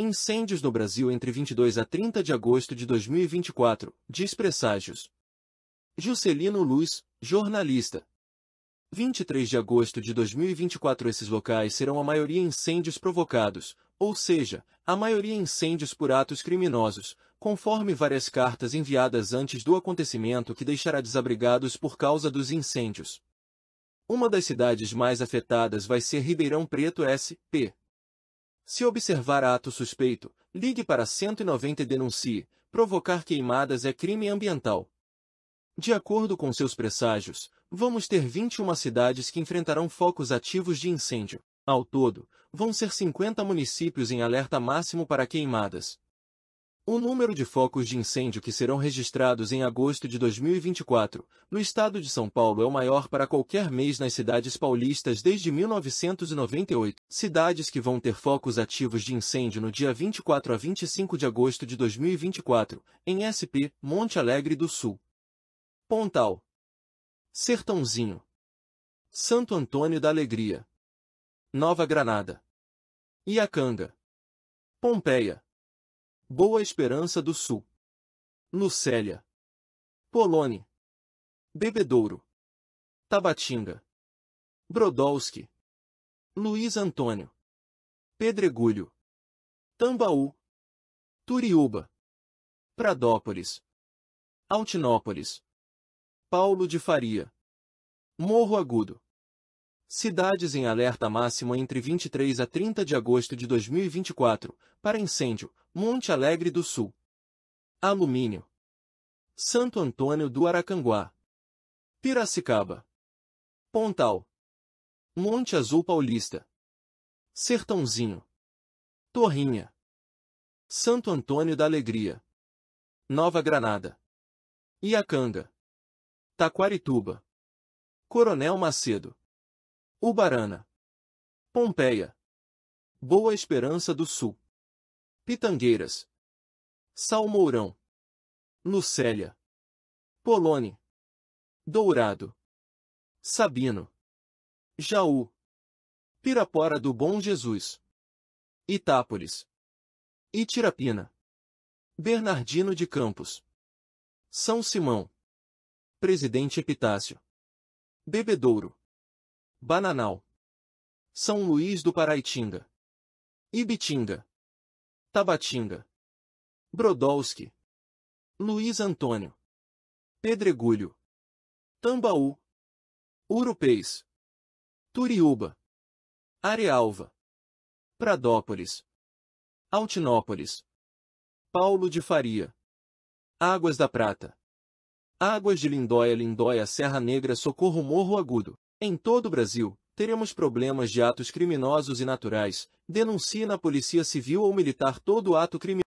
Incêndios no Brasil entre 22 a 30 de agosto de 2024, diz presságios. Juscelino Luz, jornalista. 23 de agosto de 2024 esses locais serão a maioria incêndios provocados, ou seja, a maioria incêndios por atos criminosos, conforme várias cartas enviadas antes do acontecimento que deixará desabrigados por causa dos incêndios. Uma das cidades mais afetadas vai ser Ribeirão Preto SP, se observar ato suspeito, ligue para 190 e denuncie. Provocar queimadas é crime ambiental. De acordo com seus presságios, vamos ter 21 cidades que enfrentarão focos ativos de incêndio. Ao todo, vão ser 50 municípios em alerta máximo para queimadas, o número de focos de incêndio que serão registrados em agosto de 2024 no estado de São Paulo é o maior para qualquer mês nas cidades paulistas desde 1998. Cidades que vão ter focos ativos de incêndio no dia 24 a 25 de agosto de 2024, em SP, Monte Alegre do Sul. Pontal. Sertãozinho. Santo Antônio da Alegria. Nova Granada. Iacanga. Pompeia. Boa Esperança do Sul. Lucélia. Polônia. Bebedouro. Tabatinga. Brodowski. Luiz Antônio. Pedregulho. Tambaú. Turiúba. Pradópolis. Altinópolis. Paulo de Faria. Morro Agudo. Cidades em alerta máximo entre 23 a 30 de agosto de 2024, para incêndio, Monte Alegre do Sul. Alumínio. Santo Antônio do Aracanguá. Piracicaba. Pontal. Monte Azul Paulista. Sertãozinho. Torrinha. Santo Antônio da Alegria. Nova Granada. Iacanga. Taquarituba. Coronel Macedo. Ubarana, Pompeia, Boa Esperança do Sul, Pitangueiras, Salmourão, Lucélia, Polone, Dourado, Sabino, Jaú, Pirapora do Bom Jesus, Itápolis, Itirapina, Bernardino de Campos, São Simão, Presidente Epitácio, Bebedouro, Bananal. São Luís do Paraitinga. Ibitinga. Tabatinga. Brodowski. Luiz Antônio. Pedregulho. Tambaú. Urupês. Turiúba. Arealva. Pradópolis. Altinópolis. Paulo de Faria. Águas da Prata. Águas de Lindóia Lindóia Serra Negra Socorro Morro Agudo. Em todo o Brasil, teremos problemas de atos criminosos e naturais, denuncie na Polícia Civil ou Militar todo ato criminoso.